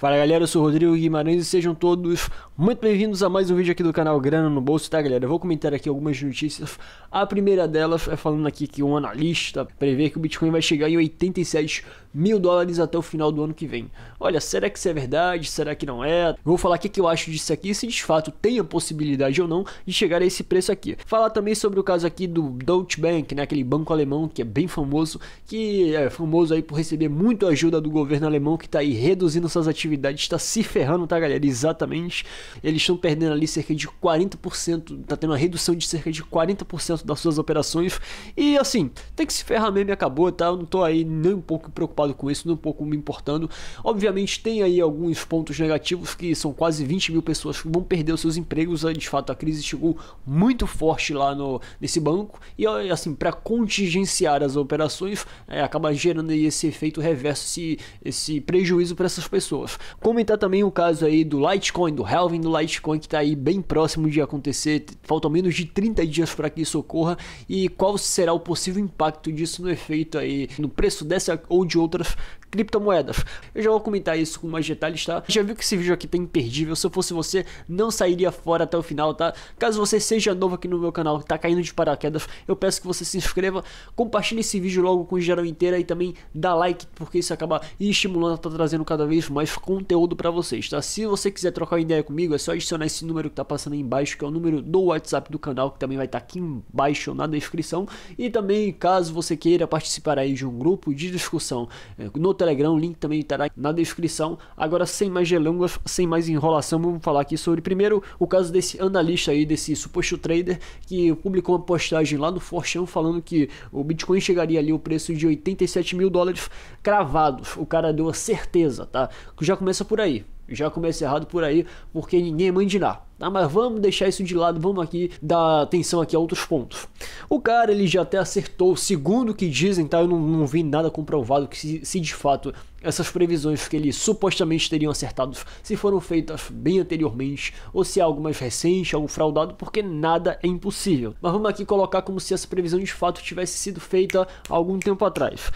Fala galera, eu sou o Rodrigo Guimarães e sejam todos muito bem-vindos a mais um vídeo aqui do canal Grana no Bolso, tá galera? Eu vou comentar aqui algumas notícias. A primeira delas é falando aqui que um analista prevê que o Bitcoin vai chegar em 87 mil dólares até o final do ano que vem. Olha, será que isso é verdade? Será que não é? vou falar o que eu acho disso aqui, se de fato tem a possibilidade ou não de chegar a esse preço aqui. Falar também sobre o caso aqui do Deutsche Bank, né? Aquele banco alemão que é bem famoso, que é famoso aí por receber muito ajuda do governo alemão que tá aí reduzindo suas atividades atividade está se ferrando, tá, galera? Exatamente. Eles estão perdendo ali cerca de 40%, tá tendo uma redução de cerca de 40% das suas operações. E assim, tem que se ferrar mesmo e acabou, tá? Eu não tô aí nem um pouco preocupado com isso, nem um pouco me importando. Obviamente, tem aí alguns pontos negativos que são quase 20 mil pessoas que vão perder os seus empregos. Ah, de fato, a crise chegou muito forte lá no, nesse banco. E assim, para contingenciar as operações, é, acaba gerando aí esse efeito reverso, esse, esse prejuízo para essas pessoas. Comentar também o caso aí do Litecoin, do halving do Litecoin que está aí bem próximo de acontecer. Faltam menos de 30 dias para que isso ocorra e qual será o possível impacto disso no efeito aí no preço dessa ou de outras criptomoedas. Eu já vou comentar isso com mais detalhes, tá? Já viu que esse vídeo aqui tá imperdível. Se eu fosse você, não sairia fora até o final, tá? Caso você seja novo aqui no meu canal, tá caindo de paraquedas, eu peço que você se inscreva, compartilhe esse vídeo logo com o geral inteiro e também dá like, porque isso acaba estimulando, tá trazendo cada vez mais conteúdo conteúdo para vocês, tá? Se você quiser trocar uma ideia comigo, é só adicionar esse número que tá passando aí embaixo, que é o número do WhatsApp do canal, que também vai estar tá aqui embaixo na descrição. E também, caso você queira participar aí de um grupo de discussão eh, no Telegram, o link também estará na descrição. Agora, sem mais delongas, sem mais enrolação, vamos falar aqui sobre primeiro o caso desse analista aí, desse suposto trader, que publicou uma postagem lá no Forchão falando que o Bitcoin chegaria ali o preço de 87 mil dólares cravados. O cara deu a certeza, tá? Já começa por aí. Já começa errado por aí, porque ninguém é manda nada. Ah, mas vamos deixar isso de lado, vamos aqui dar atenção aqui a outros pontos. O cara ele já até acertou, segundo o que dizem, tá? Eu não, não vi nada comprovado que se, se de fato essas previsões que ele supostamente teriam acertado se foram feitas bem anteriormente ou se é algo mais recente, algo fraudado, porque nada é impossível. Mas vamos aqui colocar como se essa previsão de fato tivesse sido feita há algum tempo atrás.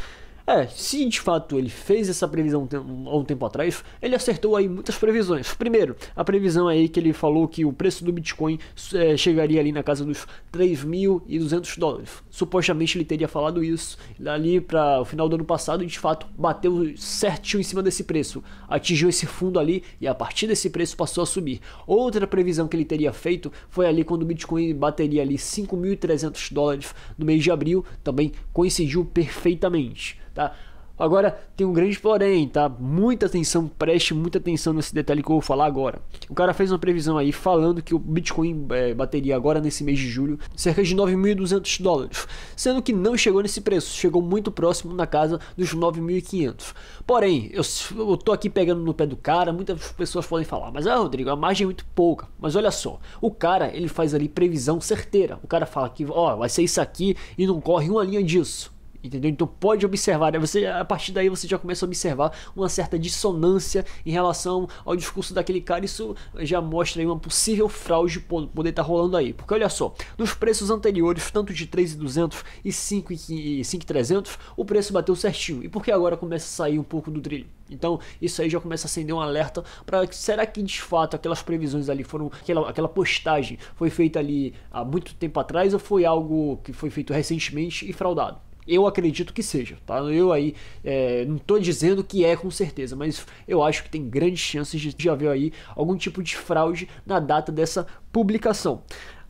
É, se de fato ele fez essa previsão há um tempo atrás, ele acertou aí muitas previsões. Primeiro, a previsão aí que ele falou que o preço do Bitcoin é, chegaria ali na casa dos 3.200 dólares. Supostamente ele teria falado isso ali para o final do ano passado e de fato bateu certinho em cima desse preço. Atingiu esse fundo ali e a partir desse preço passou a subir. Outra previsão que ele teria feito foi ali quando o Bitcoin bateria ali 5.300 dólares no mês de abril, também coincidiu perfeitamente tá? Agora, tem um grande porém, tá? Muita atenção, preste muita atenção nesse detalhe que eu vou falar agora. O cara fez uma previsão aí falando que o Bitcoin é, bateria agora nesse mês de julho cerca de 9.200 dólares, sendo que não chegou nesse preço, chegou muito próximo na casa dos 9.500. Porém, eu, eu tô aqui pegando no pé do cara, muitas pessoas podem falar, mas ah, Rodrigo, a margem é muito pouca. Mas olha só, o cara ele faz ali previsão certeira. O cara fala que ó, vai ser isso aqui e não corre uma linha disso. Entendeu? Então pode observar, né? você, a partir daí você já começa a observar uma certa dissonância em relação ao discurso daquele cara. Isso já mostra uma possível fraude poder estar tá rolando aí. Porque olha só, nos preços anteriores, tanto de 3,200 e 5,300, o preço bateu certinho. E por que agora começa a sair um pouco do trilho? Então isso aí já começa a acender um alerta para será que de fato aquelas previsões ali foram aquela, aquela postagem foi feita ali há muito tempo atrás ou foi algo que foi feito recentemente e fraudado? Eu acredito que seja, tá? Eu aí é, não estou dizendo que é com certeza, mas eu acho que tem grandes chances de, de haver aí algum tipo de fraude na data dessa publicação.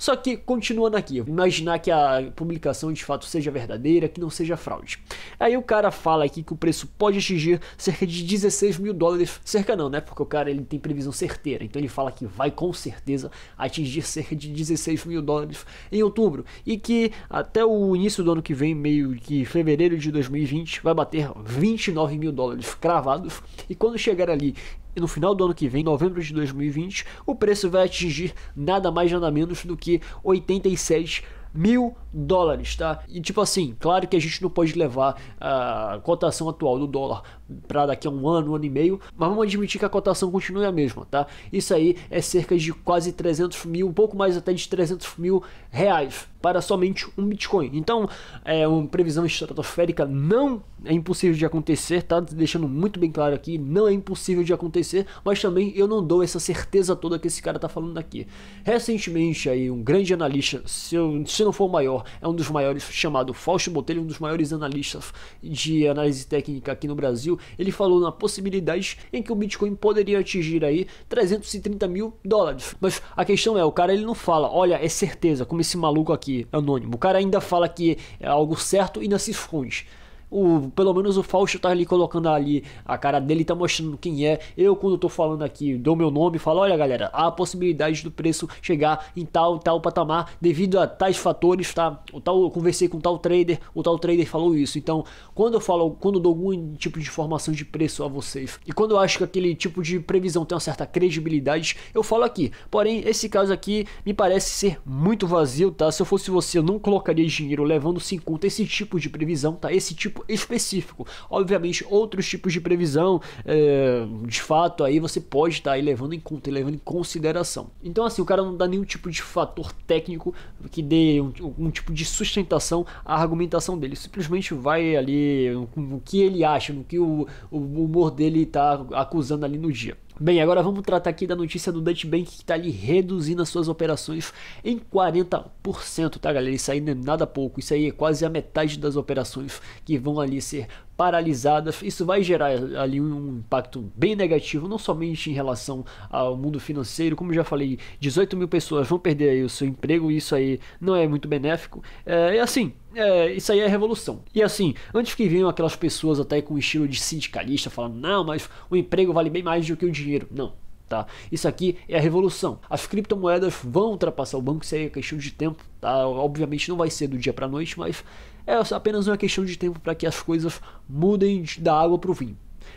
Só que, continuando aqui, imaginar que a publicação de fato seja verdadeira, que não seja fraude. Aí o cara fala aqui que o preço pode atingir cerca de 16 mil dólares, cerca não, né? Porque o cara ele tem previsão certeira, então ele fala que vai com certeza atingir cerca de 16 mil dólares em outubro e que até o início do ano que vem, meio que fevereiro de 2020, vai bater 29 mil dólares cravados e quando chegar ali e no final do ano que vem, novembro de 2020, o preço vai atingir nada mais nada menos do que 87 mil dólares, tá? E tipo assim, claro que a gente não pode levar a cotação atual do dólar para daqui a um ano, um ano e meio, mas vamos admitir que a cotação continue a mesma, tá? Isso aí é cerca de quase 300 mil, um pouco mais até de 300 mil reais para somente um Bitcoin. Então, é uma previsão estratosférica não é impossível de acontecer, tá? Deixando muito bem claro aqui, não é impossível de acontecer, mas também eu não dou essa certeza toda que esse cara tá falando aqui. Recentemente aí um grande analista, se, eu, se não for o maior, é um dos maiores, chamado Fausto Botelho, um dos maiores analistas de análise técnica aqui no Brasil. Ele falou na possibilidade em que o Bitcoin poderia atingir aí 330 mil dólares. Mas a questão é, o cara ele não fala, olha, é certeza, como esse maluco aqui, anônimo. O cara ainda fala que é algo certo e não se esconde. O, pelo menos o Fausto tá ali colocando ali a cara dele, tá mostrando quem é. Eu, quando tô falando aqui, dou meu nome e falo: olha, galera, há a possibilidade do preço chegar em tal, tal patamar devido a tais fatores, tá? O tal, eu conversei com tal trader, o tal trader falou isso. Então, quando eu falo, quando dou algum tipo de informação de preço a vocês e quando eu acho que aquele tipo de previsão tem uma certa credibilidade, eu falo aqui. Porém, esse caso aqui me parece ser muito vazio, tá? Se eu fosse você, eu não colocaria dinheiro levando-se em conta esse tipo de previsão, tá? Esse tipo tipo específico. Obviamente, outros tipos de previsão, é, de fato, aí você pode estar tá aí levando em conta levando em consideração. Então, assim, o cara não dá nenhum tipo de fator técnico que dê um, um tipo de sustentação à argumentação dele. Simplesmente vai ali o no que ele acha, no que o, o humor dele está acusando ali no dia. Bem, agora vamos tratar aqui da notícia do Deutsche Bank que está ali reduzindo as suas operações em 40%, tá galera? Isso aí não é nada pouco, isso aí é quase a metade das operações que vão ali ser paralisadas. Isso vai gerar ali um impacto bem negativo, não somente em relação ao mundo financeiro, como já falei, 18 mil pessoas vão perder aí o seu emprego e isso aí não é muito benéfico. É, é assim, é, isso aí é revolução. E assim, antes que venham aquelas pessoas até com estilo de sindicalista falando, não, mas o emprego vale bem mais do que o dinheiro. Não, tá? Isso aqui é a revolução. As criptomoedas vão ultrapassar o banco, isso aí é questão de tempo, tá? Obviamente não vai ser do dia para noite, mas é apenas uma questão de tempo para que as coisas mudem da água para o vinho.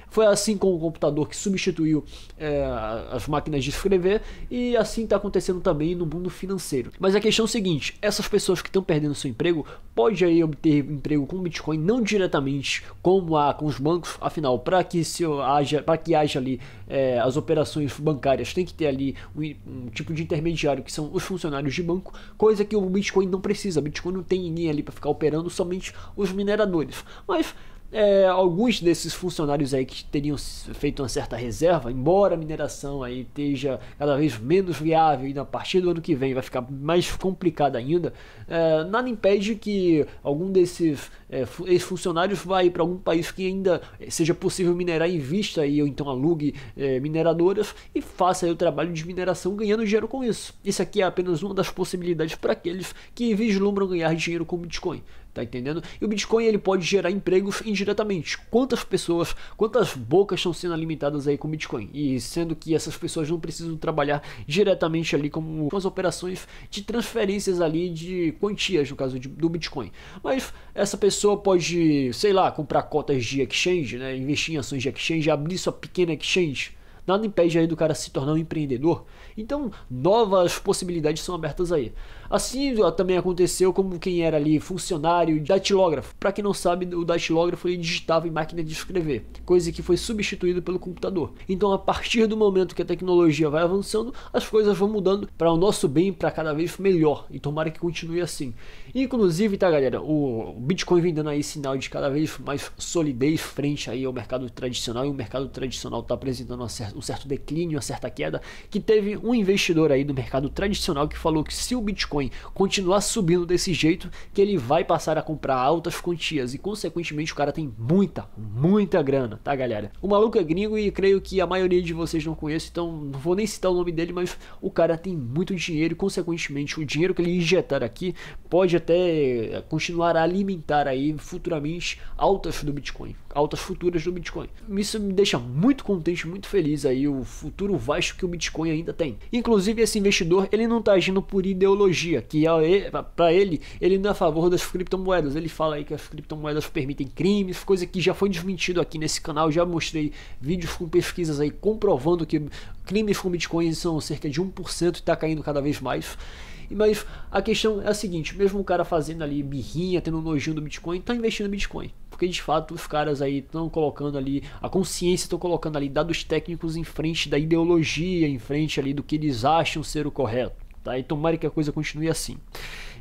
Foi assim com o computador que substituiu é, as máquinas de escrever e assim está acontecendo também no mundo financeiro. Mas a questão é a seguinte: essas pessoas que estão perdendo seu emprego pode aí obter emprego com Bitcoin, não diretamente como há com os bancos, afinal, para que se haja, para que haja ali é, as operações bancárias, tem que ter ali um, um, tipo de intermediário que são os funcionários de banco, coisa que o Bitcoin não precisa. Bitcoin não tem ninguém ali para ficar operando, somente os mineradores. Mas é, alguns desses funcionários aí que teriam feito uma certa reserva, embora a mineração aí esteja cada vez menos viável e a partir do ano que vem vai ficar mais complicada ainda, é, nada impede que algum desses é, funcionários funcionário vai para algum país que ainda é, seja possível minerar em vista e ou então alugue é, mineradoras e faça o trabalho de mineração ganhando dinheiro com isso. Isso aqui é apenas uma das possibilidades para aqueles que vislumbram ganhar dinheiro com Bitcoin. Tá entendendo? E o Bitcoin ele pode gerar empregos indiretamente. Quantas pessoas, quantas bocas estão sendo alimentadas aí com Bitcoin? E sendo que essas pessoas não precisam trabalhar diretamente ali como com as operações de transferências ali de quantias, no caso de, do Bitcoin. Mas essa pessoa pessoa pode, sei lá, comprar cotas de exchange, né? investir em ações de exchange, abrir sua pequena exchange. Nada impede aí do cara se tornar um empreendedor. Então, novas possibilidades são abertas aí. Assim também aconteceu como quem era ali funcionário datilógrafo. Para quem não sabe, o datilógrafo ele digitava em máquina de escrever, coisa que foi substituída pelo computador. Então, a partir do momento que a tecnologia vai avançando, as coisas vão mudando para o nosso bem, para cada vez melhor. E tomara que continue assim. Inclusive, tá galera, o Bitcoin vem dando aí sinal de cada vez mais solidez frente aí ao mercado tradicional e o mercado tradicional está apresentando um certo declínio, uma certa queda, que teve um investidor aí do mercado tradicional que falou que se o Bitcoin Bitcoin continuar subindo desse jeito, que ele vai passar a comprar altas quantias e, consequentemente, o cara tem muita, muita grana, tá, galera? O maluco é gringo e creio que a maioria de vocês não conhece, então não vou nem citar o nome dele, mas o cara tem muito dinheiro e, consequentemente, o dinheiro que ele injetar aqui pode até continuar a alimentar aí futuramente altas do Bitcoin altas futuras do Bitcoin. Isso me deixa muito contente, muito feliz aí o futuro vasto que o Bitcoin ainda tem. Inclusive esse investidor, ele não está agindo por ideologia, que é, é, para ele, ele não é a favor das criptomoedas. Ele fala aí que as criptomoedas permitem crimes, coisa que já foi desmentido aqui nesse canal, já mostrei vídeos com pesquisas aí comprovando que crimes com Bitcoin são cerca de 1% e está caindo cada vez mais. Mas a questão é a seguinte: mesmo o cara fazendo ali birrinha, tendo nojinho do Bitcoin, tá investindo no Bitcoin. Porque de fato os caras aí estão colocando ali, a consciência estão colocando ali dados técnicos em frente da ideologia, em frente ali do que eles acham ser o correto. Tá? E tomara que a coisa continue assim.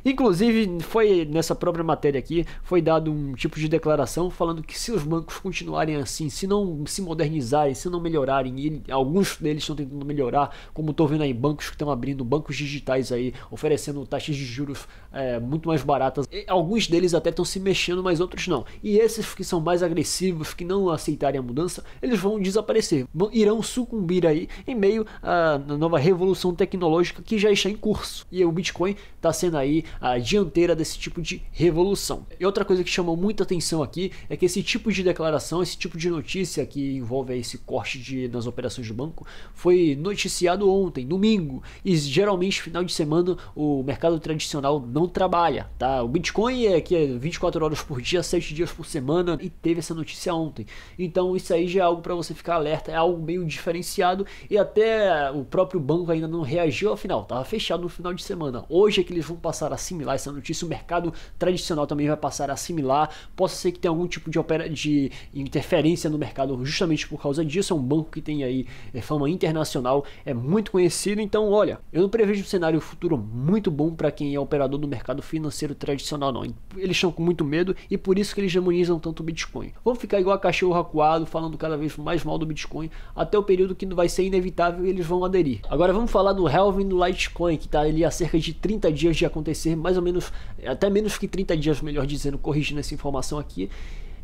Inclusive, foi nessa própria matéria aqui, foi dado um tipo de declaração falando que se os bancos continuarem assim, se não se modernizarem, se não melhorarem, e alguns deles estão tentando melhorar, como estou vendo aí, bancos que estão abrindo, bancos digitais aí, oferecendo taxas de juros é, muito mais baratas. E alguns deles até estão se mexendo, mas outros não. E esses que são mais agressivos, que não aceitarem a mudança, eles vão desaparecer, vão, irão sucumbir aí em meio à nova revolução tecnológica que já está em curso. E o Bitcoin está sendo aí a dianteira desse tipo de revolução. E outra coisa que chamou muita atenção aqui é que esse tipo de declaração, esse tipo de notícia que envolve esse corte de, nas operações do banco, foi noticiado ontem, domingo, e geralmente final de semana o mercado tradicional não trabalha, tá? O Bitcoin é que é 24 horas por dia, 7 dias por semana e teve essa notícia ontem. Então isso aí já é algo para você ficar alerta, é algo meio diferenciado e até o próprio banco ainda não reagiu, afinal, tava fechado no final de semana. Hoje é que eles vão passar a assimilar essa notícia, o mercado tradicional também vai passar a assimilar. posso ser que tenha algum tipo de, opera, de interferência no mercado justamente por causa disso. É um banco que tem aí é, fama internacional, é muito conhecido. Então, olha, eu não prevejo um cenário futuro muito bom para quem é operador do mercado financeiro tradicional, não. Eles estão com muito medo e por isso que eles demonizam tanto o Bitcoin. Vamos ficar igual a cachorro acuado, falando cada vez mais mal do Bitcoin, até o período que vai ser inevitável e eles vão aderir. Agora vamos falar do Helvin do Litecoin, que está ali há cerca de 30 dias de acontecer ser mais ou menos, até menos que 30 dias, melhor dizendo, corrigindo essa informação aqui.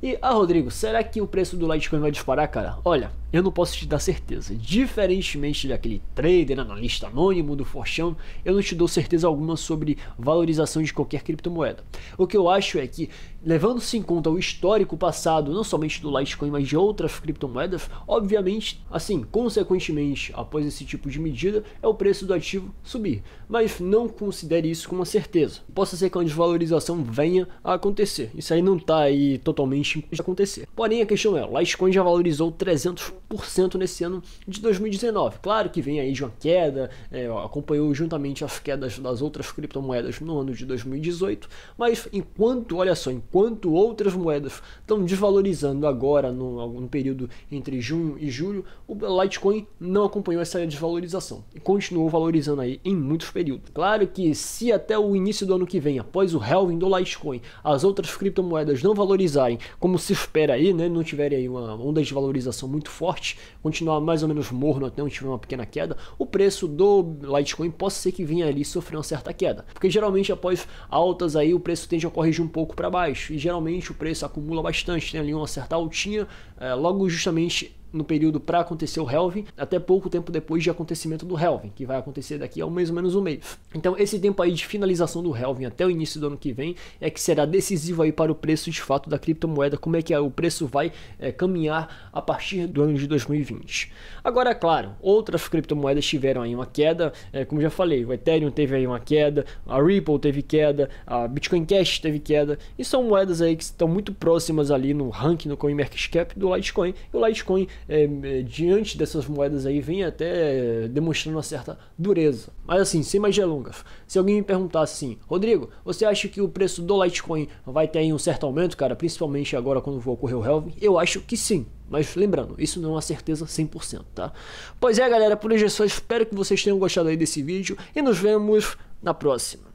E, ah, Rodrigo, será que o preço do Litecoin vai disparar, cara? Olha, eu não posso te dar certeza. Diferentemente daquele trader, analista anônimo do Forchão, eu não te dou certeza alguma sobre valorização de qualquer criptomoeda. O que eu acho é que, levando-se em conta o histórico passado, não somente do Litecoin, mas de outras criptomoedas, obviamente, assim, consequentemente, após esse tipo de medida, é o preço do ativo subir. Mas não considere isso com uma certeza. Possa ser que a desvalorização venha a acontecer. Isso aí não está aí totalmente de acontecer. Porém, a questão é, o Litecoin já valorizou 300 4% nesse ano de 2019. Claro que vem aí de uma queda, é, acompanhou juntamente as quedas das outras criptomoedas no ano de 2018, mas enquanto, olha só, enquanto outras moedas estão desvalorizando agora no, no período entre junho e julho, o Litecoin não acompanhou essa desvalorização e continuou valorizando aí em muitos períodos. Claro que se até o início do ano que vem, após o halving do Litecoin, as outras criptomoedas não valorizarem como se espera aí, né, não tiverem aí uma onda de valorização muito forte, forte, continuar mais ou menos morno até onde tiver uma pequena queda, o preço do Litecoin pode ser que venha ali sofrer uma certa queda. Porque geralmente após altas aí o preço tende a corrigir um pouco para baixo e geralmente o preço acumula bastante, tem ali uma certa altinha, é, logo justamente no período para acontecer o Helvin, até pouco tempo depois de acontecimento do Helvin, que vai acontecer daqui a mais ou menos um mês. Então esse tempo aí de finalização do Helvin até o início do ano que vem é que será decisivo aí para o preço de fato da criptomoeda, como é que o preço vai é, caminhar a partir do ano de 2020. Agora, é claro, outras criptomoedas tiveram aí uma queda, é, como já falei, o Ethereum teve aí uma queda, a Ripple teve queda, a Bitcoin Cash teve queda, e são moedas aí que estão muito próximas ali no ranking no CoinMarketCap do Litecoin, e o Litecoin é, é, diante dessas moedas aí vem até é, demonstrando uma certa dureza. Mas assim, sem mais delongas, se alguém me perguntasse assim, Rodrigo, você acha que o preço do Litecoin vai ter aí um certo aumento, cara, principalmente agora quando vou ocorrer o halving? Eu acho que sim. Mas lembrando, isso não é uma certeza 100%, tá? Pois é, galera, por hoje é só. Espero que vocês tenham gostado aí desse vídeo e nos vemos na próxima.